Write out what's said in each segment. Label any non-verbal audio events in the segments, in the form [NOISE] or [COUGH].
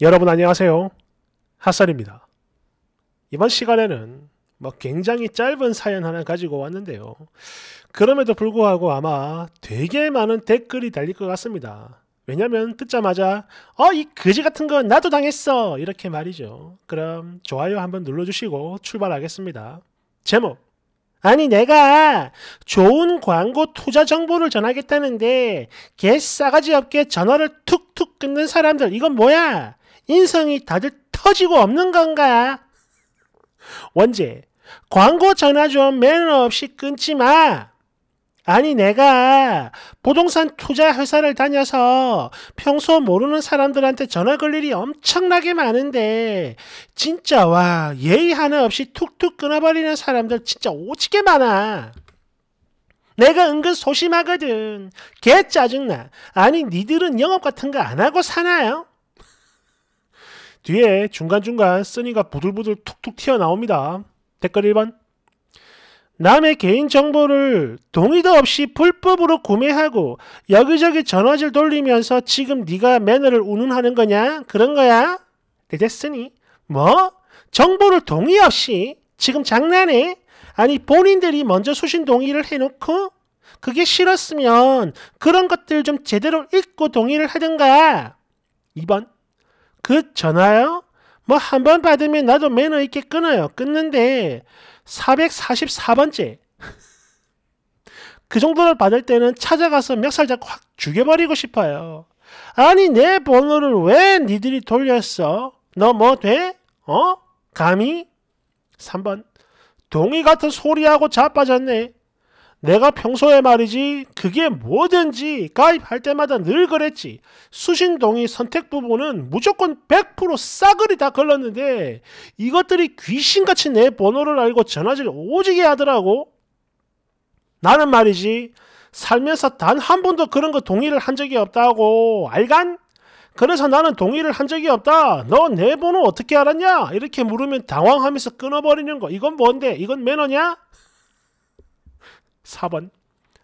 여러분 안녕하세요. 핫살입니다 이번 시간에는 뭐 굉장히 짧은 사연 하나 가지고 왔는데요. 그럼에도 불구하고 아마 되게 많은 댓글이 달릴 것 같습니다. 왜냐면 듣자마자 어이 거지 같은 건 나도 당했어 이렇게 말이죠. 그럼 좋아요 한번 눌러주시고 출발하겠습니다. 제목 아니 내가 좋은 광고 투자 정보를 전하겠다는데 개 싸가지 없게 전화를 툭툭 끊는 사람들 이건 뭐야? 인성이 다들 터지고 없는 건가? 원재, 광고 전화 좀 매너 없이 끊지 마. 아니 내가 부동산 투자 회사를 다녀서 평소 모르는 사람들한테 전화 걸 일이 엄청나게 많은데 진짜 와 예의 하나 없이 툭툭 끊어버리는 사람들 진짜 오지게 많아. 내가 은근 소심하거든. 개 짜증나. 아니 니들은 영업 같은 거 안 하고 사나요? 뒤에 중간중간 쓰니가 부들부들 툭툭 튀어나옵니다. 댓글 1번 남의 개인정보를 동의도 없이 불법으로 구매하고 여기저기 전화질 돌리면서 지금 네가 매너를 운운하는 거냐? 그런 거야? 네, 됐으니 뭐? 정보를 동의 없이? 지금 장난해? 아니 본인들이 먼저 수신 동의를 해놓고 그게 싫었으면 그런 것들 좀 제대로 읽고 동의를 하든가 2번 그 전화요? 뭐 한 번 받으면 나도 매너 있게 끊어요. 끊는데 444번째 그 정도를 받을 때는 찾아가서 멱살 잡고 확 죽여버리고 싶어요. 아니 내 번호를 왜 니들이 돌렸어? 너 뭐 돼? 어? 감히? 3번 동의 같은 소리하고 자빠졌네. 내가 평소에 말이지 그게 뭐든지 가입할 때마다 늘 그랬지. 수신동의 선택 부분은 무조건 100% 싸그리 다 걸렀는데 이것들이 귀신같이 내 번호를 알고 전화질 오지게 하더라고. 나는 말이지 살면서 단 한 번도 그런 거 동의를 한 적이 없다고 알간? 그래서 나는 동의를 한 적이 없다. 너 내 번호 어떻게 알았냐? 이렇게 물으면 당황하면서 끊어버리는 거. 이건 뭔데? 이건 매너냐? 4번.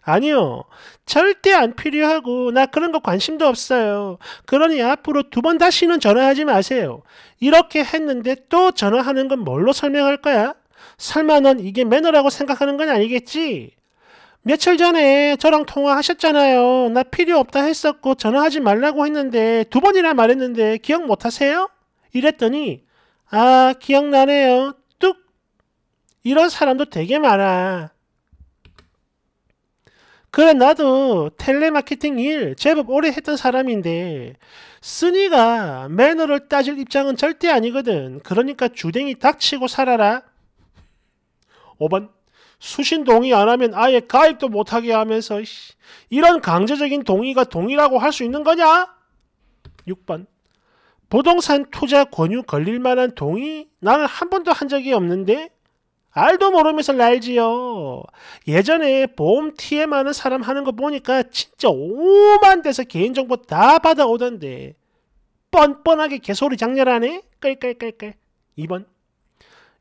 아니요. 절대 안 필요하고 나 그런 거 관심도 없어요. 그러니 앞으로 두 번 다시는 전화하지 마세요. 이렇게 했는데 또 전화하는 건 뭘로 설명할 거야? 설마 넌 이게 매너라고 생각하는 건 아니겠지? 며칠 전에 저랑 통화하셨잖아요. 나 필요 없다 했었고 전화하지 말라고 했는데 두 번이나 말했는데 기억 못 하세요? 이랬더니 아 기억나네요. 뚝 이런 사람도 되게 많아. 그래 나도 텔레마케팅 일 제법 오래 했던 사람인데 쓰니가 매너를 따질 입장은 절대 아니거든. 그러니까 주댕이 닥치고 살아라. 5번 수신 동의 안 하면 아예 가입도 못하게 하면서 이런 강제적인 동의가 동의라고 할 수 있는 거냐? 6번 부동산 투자 권유 걸릴 만한 동의 나는 한 번도 한 적이 없는데 알도 모르면서 날지요. 예전에 보험 TM하는 사람 하는 거 보니까 진짜 오만 데서 개인정보 다 받아오던데 뻔뻔하게 개소리 장렬하네? 깔깔깔깔. 2번.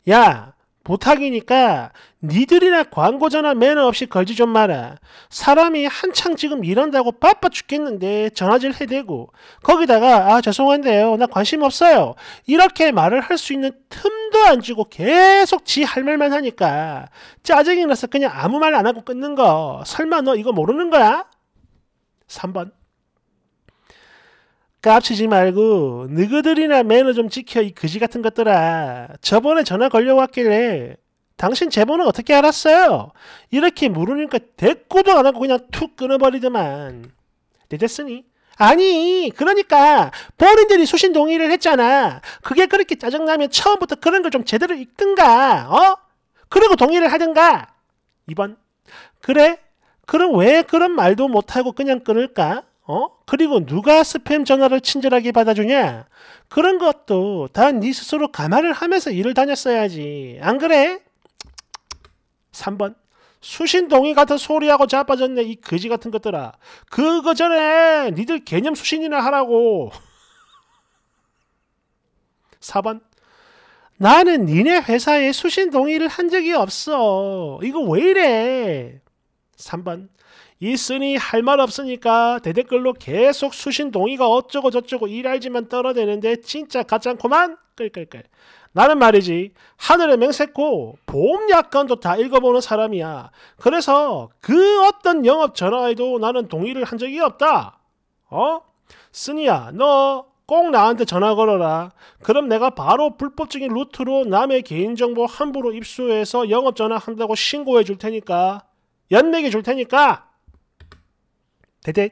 야, 부탁이니까 니들이나 광고자나 매너 없이 걸지 좀 마라. 사람이 한창 지금 이런다고 바빠 죽겠는데 전화질 해대고 거기다가 아 죄송한데요 나 관심 없어요 이렇게 말을 할 수 있는 틈도 안 주고 계속 지 할 말만 하니까 짜증이 나서 그냥 아무 말 안 하고 끊는 거 설마 너 이거 모르는 거야? 3번 깝치지 말고 너희들이나 매너 좀 지켜 이 그지 같은 것들아. 저번에 전화 걸려왔길래 당신 제보는 어떻게 알았어요? 이렇게 물으니까 대꾸도 안 하고 그냥 툭 끊어버리더만. 네 됐으니. 아니 그러니까 본인들이 수신 동의를 했잖아. 그게 그렇게 짜증나면 처음부터 그런 걸 좀 제대로 읽든가. 어? 그리고 동의를 하든가. 2번. 그래? 그럼 왜 그런 말도 못하고 그냥 끊을까? 어? 그리고 누가 스팸 전화를 친절하게 받아주냐? 그런 것도 다네 스스로 감안을 하면서 일을 다녔어야지. 안 그래? 3번. 수신동의 같은 소리하고 자빠졌네. 이 거지 같은 것들아. 그거 전에 니들 개념 수신이나 하라고. 4번. [LAUGHS] 나는 니네 회사에 수신 동의를 한 적이 없어. 이거 왜 이래? 3번. 있으니 할 말 없으니까 대댓글로 계속 수신 동의가 어쩌고 저쩌고 일알지만 떨어대는데 진짜 가짜않고만 끌끌끌 나는 말이지 하늘에 맹세코 보험 약관도 다 읽어보는 사람이야 그래서 그 어떤 영업 전화에도 나는 동의를 한 적이 없다 어? 쓰니야 너 꼭 나한테 전화 걸어라. 그럼 내가 바로 불법적인 루트로 남의 개인정보 함부로 입수해서 영업전화 한다고 신고해 줄 테니까. 연맥이 줄 테니까. 대대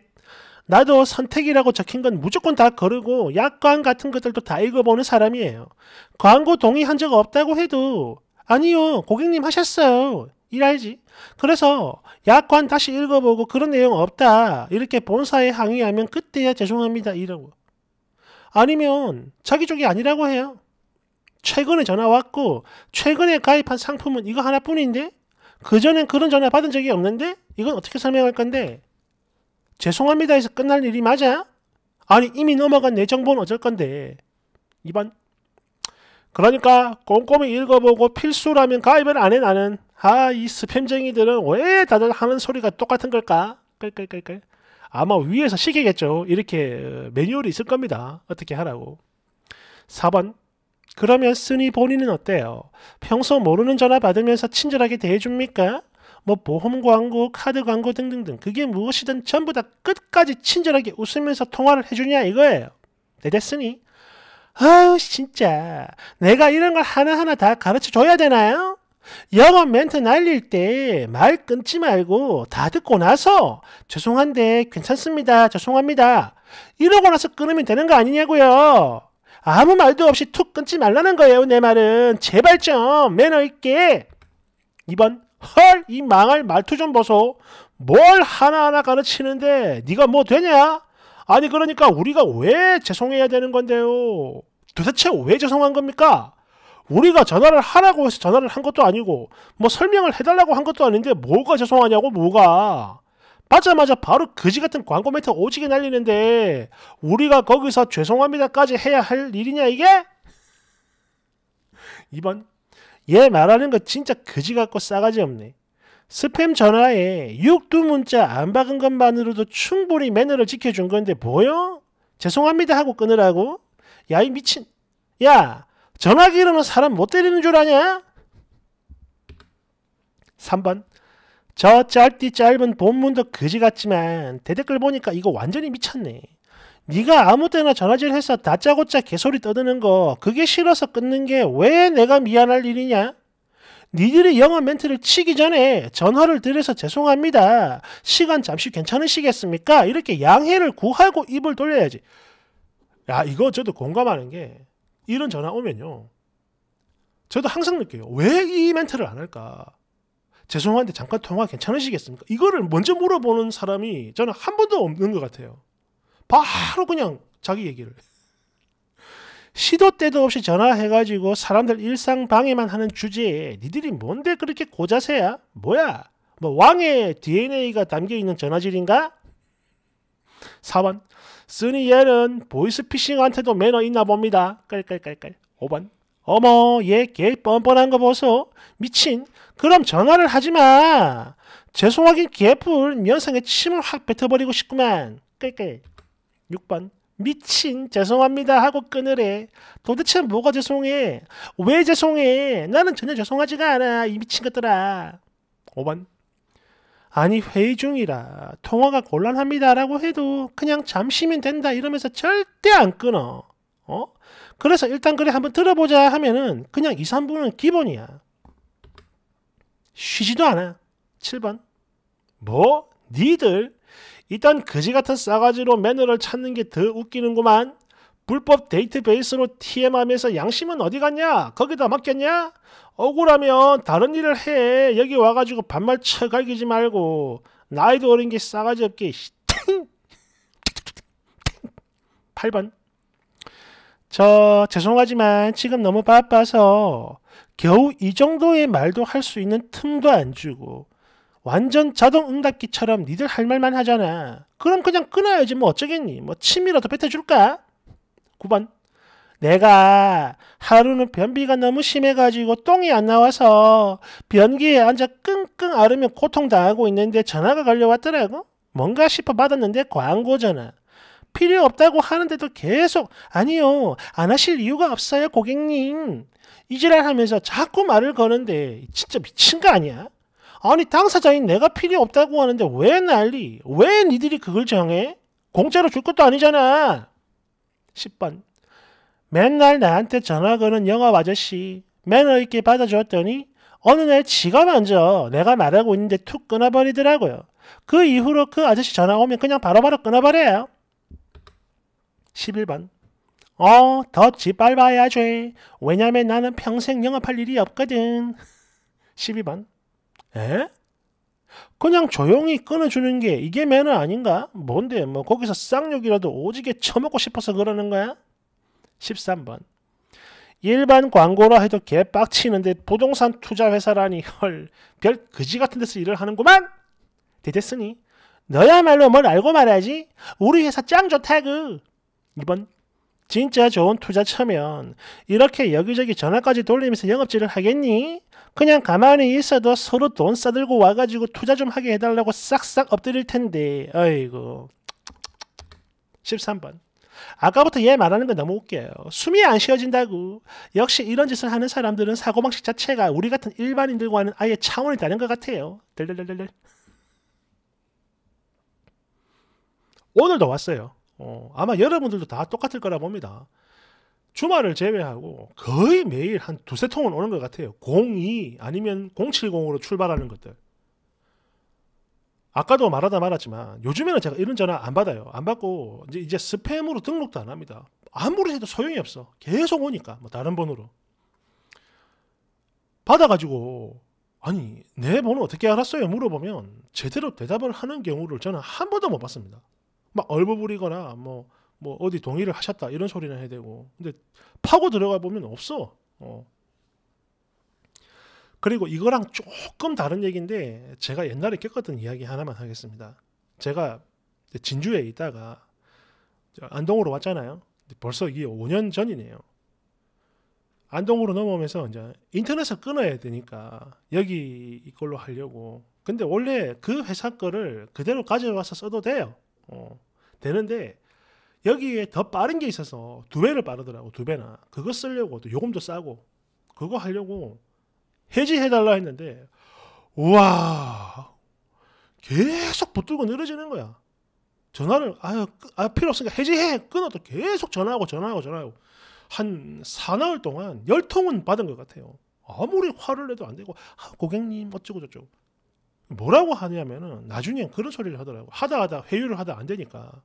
나도 선택이라고 적힌 건 무조건 다 거르고 약관 같은 것들도 다 읽어보는 사람이에요. 광고 동의한 적 없다고 해도 아니요 고객님 하셨어요. 일알지. 그래서 약관 다시 읽어보고 그런 내용 없다. 이렇게 본사에 항의하면 그때야 죄송합니다. 이러고. 아니면 자기 쪽이 아니라고 해요. 최근에 전화 왔고 최근에 가입한 상품은 이거 하나뿐인데 그전엔 그런 전화 받은 적이 없는데 이건 어떻게 설명할 건데 죄송합니다 해서 끝날 일이 맞아? 아니 이미 넘어간 내 정보는 어쩔 건데 2번 그러니까 꼼꼼히 읽어보고 필수라면 가입을 안 해 나는 아 이 스팸쟁이들은 왜 다들 하는 소리가 똑같은 걸까? 끌끌끌끌 아마 위에서 시키겠죠 이렇게 어, 매뉴얼이 있을 겁니다 어떻게 하라고 4번 그러면 쓰니 본인은 어때요? 평소 모르는 전화 받으면서 친절하게 대해줍니까? 뭐 보험 광고, 카드 광고 등등등 그게 무엇이든 전부 다 끝까지 친절하게 웃으면서 통화를 해주냐 이거예요. 네, 됐으니 아유 진짜 내가 이런 걸 하나하나 다 가르쳐줘야 되나요? 영어 멘트 날릴 때 말 끊지 말고 다 듣고 나서 죄송한데 괜찮습니다. 죄송합니다. 이러고 나서 끊으면 되는 거 아니냐고요. 아무 말도 없이 툭 끊지 말라는 거예요. 내 말은 제발 좀 매너 있게. 2번 헐이 망할 말투 좀 벗어. 뭘 하나하나 가르치는데 네가 뭐 되냐? 아니 그러니까 우리가 왜 죄송해야 되는 건데요 도대체 왜 죄송한 겁니까? 우리가 전화를 하라고 해서 전화를 한 것도 아니고 뭐 설명을 해달라고 한 것도 아닌데 뭐가 죄송하냐고 뭐가 받자마자 바로 그지 같은 광고 멘트 오지게 날리는데 우리가 거기서 죄송합니다까지 해야 할 일이냐 이게? 2번 얘 말하는 거 진짜 거지 같고 싸가지 없네. 스팸 전화에 육두 문자 안 박은 것만으로도 충분히 매너를 지켜준 건데 뭐요? 죄송합니다 하고 끊으라고? 야 이 미친 야 전화기로는 사람 못 때리는 줄 아냐? 3번 저 짧디 짧은 본문도 거지 같지만 대댓글 보니까 이거 완전히 미쳤네. 네가 아무 때나 전화질 해서 다짜고짜 개소리 떠드는 거 그게 싫어서 끊는 게 왜 내가 미안할 일이냐? 니들이 영어 멘트를 치기 전에 전화를 드려서 죄송합니다. 시간 잠시 괜찮으시겠습니까? 이렇게 양해를 구하고 입을 돌려야지. 야, 이거 저도 공감하는 게 이런 전화 오면요. 저도 항상 느껴요. 왜 이 멘트를 안 할까? 죄송한데 잠깐 통화 괜찮으시겠습니까? 이거를 먼저 물어보는 사람이 저는 한 번도 없는 것 같아요. 바로 그냥 자기 얘기를 시도 때도 없이 전화해가지고 사람들 일상 방해만 하는 주제에 니들이 뭔데 그렇게 고자세야? 뭐야? 뭐 왕의 DNA가 담겨있는 전화질인가? 4번 쓰니 얘는 보이스피싱한테도 매너 있나 봅니다. 깔깔깔깔 5번 어머 얘 개 뻔뻔한 거 보소. 미친 그럼 전화를 하지마. 죄송하긴 개풀 면상에 침을 확 뱉어버리고 싶구만. 깔깔 6번 미친 죄송합니다 하고 끊으래 도대체 뭐가 죄송해 왜 죄송해 나는 전혀 죄송하지가 않아 이 미친 것들아 5번 아니 회의 중이라 통화가 곤란합니다 라고 해도 그냥 잠시면 된다 이러면서 절대 안 끊어 어? 그래서 일단 그래 한번 들어보자 하면은 그냥 2, 3분은 기본이야 쉬지도 않아 7번 뭐? 니들 일단 그지 같은 싸가지로 매너를 찾는 게 더 웃기는구만. 불법 데이트베이스로 TM하면서 양심은 어디 갔냐? 거기다 맡겼냐? 억울하면 다른 일을 해. 여기 와가지고 반말 쳐갈기지 말고 나이도 어린 게 싸가지 없게 8번 저 죄송하지만 지금 너무 바빠서 겨우 이 정도의 말도 할 수 있는 틈도 안 주고 완전 자동 응답기처럼 니들 할 말만 하잖아. 그럼 그냥 끊어야지 뭐 어쩌겠니? 뭐 침이라도 뱉어줄까? 9번 내가 하루는 변비가 너무 심해가지고 똥이 안 나와서 변기에 앉아 끙끙 앓으며 고통당하고 있는데 전화가 걸려왔더라고. 뭔가 싶어 받았는데 광고 전화. 필요 없다고 하는데도 계속 아니요 안 하실 이유가 없어요 고객님 이지랄 하면서 자꾸 말을 거는데 진짜 미친 거 아니야? 아니 당사자인 내가 필요 없다고 하는데 왜 난리? 왜 니들이 그걸 정해? 공짜로 줄 것도 아니잖아. 10번 맨날 나한테 전화 거는 영업 아저씨 매너 있게 받아줬더니 어느 날 지가 먼저 내가 말하고 있는데 툭 끊어버리더라고요. 그 이후로 그 아저씨 전화 오면 그냥 바로바로 끊어버려요. 11번 어, 더 짓밟아야 지 왜냐면 나는 평생 영업할 일이 없거든. 12번 에? 예? 그냥 조용히 끊어주는 게 이게 매너 아닌가? 뭔데 뭐 거기서 쌍욕이라도 오지게 처먹고 싶어서 그러는 거야? 13번 일반 광고라 해도 개빡치는데 부동산 투자 회사라니 [LAUGHS] 헐별 그지 같은 데서 일을 하는구만 대댔으니 너야말로 뭘 알고 말하지 우리 회사 짱 좋다 그 2번 진짜 좋은 투자처면 이렇게 여기저기 전화까지 돌리면서 영업질을 하겠니? 그냥 가만히 있어도 서로 돈 싸들고 와가지고 투자 좀 하게 해달라고 싹싹 엎드릴 텐데 아이고 13번 아까부터 얘 말하는 거 너무 웃겨요. 숨이 안 쉬어진다고. 역시 이런 짓을 하는 사람들은 사고방식 자체가 우리 같은 일반인들과는 아예 차원이 다른 것 같아요. 들들들들들. 오늘도 왔어요. 어, 아마 여러분들도 다 똑같을 거라 봅니다. 주말을 제외하고 거의 매일 한 두세 통은 오는 것 같아요. 02 아니면 070으로 출발하는 것들. 아까도 말하다 말았지만 요즘에는 제가 이런 전화 안 받아요. 안 받고 이제, 이제 스팸으로 등록도 안 합니다. 아무리 해도 소용이 없어. 계속 오니까 뭐 다른 번호로. 받아가지고 아니 내 번호 어떻게 알았어요? 물어보면 제대로 대답을 하는 경우를 저는 한 번도 못 봤습니다. 막 얼버무리거나 뭐뭐 어디 동의를 하셨다 이런 소리는 해야 되고 근데 파고 들어가 보면 없어 어. 그리고 이거랑 조금 다른 얘기인데 제가 옛날에 겪었던 이야기 하나만 하겠습니다 제가 진주에 있다가 안동으로 왔잖아요 벌써 이게 5년 전이네요 안동으로 넘어오면서 이제 인터넷을 끊어야 되니까 여기 이걸로 하려고 근데 원래 그 회사 거를 그대로 가져와서 써도 돼요 어. 되는데 여기에 더 빠른 게 있어서 두 배를 빠르더라고 두 배나 그거 쓰려고 또 요금도 싸고 그거 하려고 해지해달라 했는데 우와 계속 붙들고 늘어지는 거야 전화를 아유 아, 필요 없으니까 해지해 끊어도 계속 전화하고 전화하고 전화하고 한사나흘 동안 열통은 받은 것 같아요 아무리 화를 내도 안 되고 아, 고객님 어쩌고 저쩌고 뭐라고 하냐면은 나중에 그런 소리를 하더라고 하다 하다 회유를 하다 안 되니까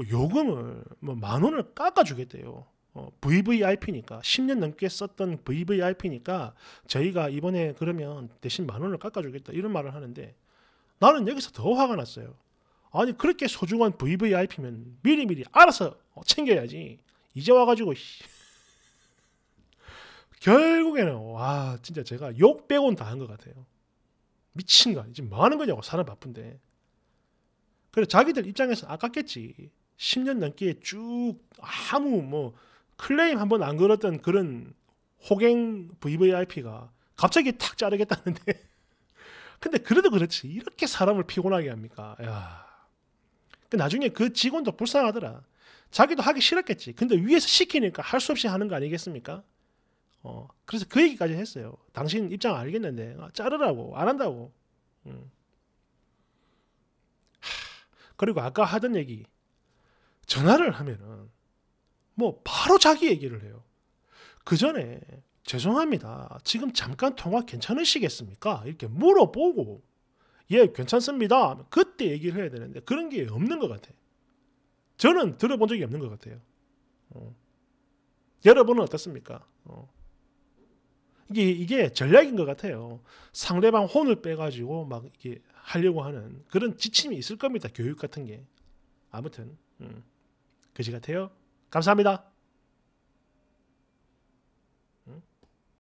뭐 요금을 뭐 만 원을 깎아주겠대요. 어, VVIP니까 10년 넘게 썼던 VVIP니까 저희가 이번에 그러면 대신 만 원을 깎아주겠다 이런 말을 하는데 나는 여기서 더 화가 났어요. 아니 그렇게 소중한 VVIP면 미리미리 알아서 챙겨야지. 이제 와가지고 [LAUGHS] 결국에는 와 진짜 제가 욕 빼곤 다한 것 같아요. 미친 거아니지뭐 하는 거냐고 사람 바쁜데. 그래 자기들 입장에서 아깝겠지. 10년 넘게 쭉 아무 뭐 클레임 한 번 안 걸었던 그런 호갱 VVIP가 갑자기 탁 자르겠다는데 [LAUGHS] 근데 그래도 그렇지 이렇게 사람을 피곤하게 합니까? 야. 근 나중에 그 직원도 불쌍하더라. 자기도 하기 싫었겠지. 근데 위에서 시키니까 할 수 없이 하는 거 아니겠습니까? 어, 그래서 그 얘기까지 했어요. 당신 입장 알겠는데 아, 자르라고 안 한다고. 음. 하, 그리고 아까 하던 얘기 전화를 하면은 뭐 바로 자기 얘기를 해요. 그 전에 죄송합니다. 지금 잠깐 통화 괜찮으시겠습니까? 이렇게 물어보고 예 괜찮습니다. 그때 얘기를 해야 되는데 그런 게 없는 것 같아요. 저는 들어본 적이 없는 것 같아요. 어. 여러분은 어떻습니까? 어. 이게 이게 전략인 것 같아요. 상대방 혼을 빼가지고 막 이게 하려고 하는 그런 지침이 있을 겁니다. 교육 같은 게 아무튼. 음. 그지 같아요. 감사합니다.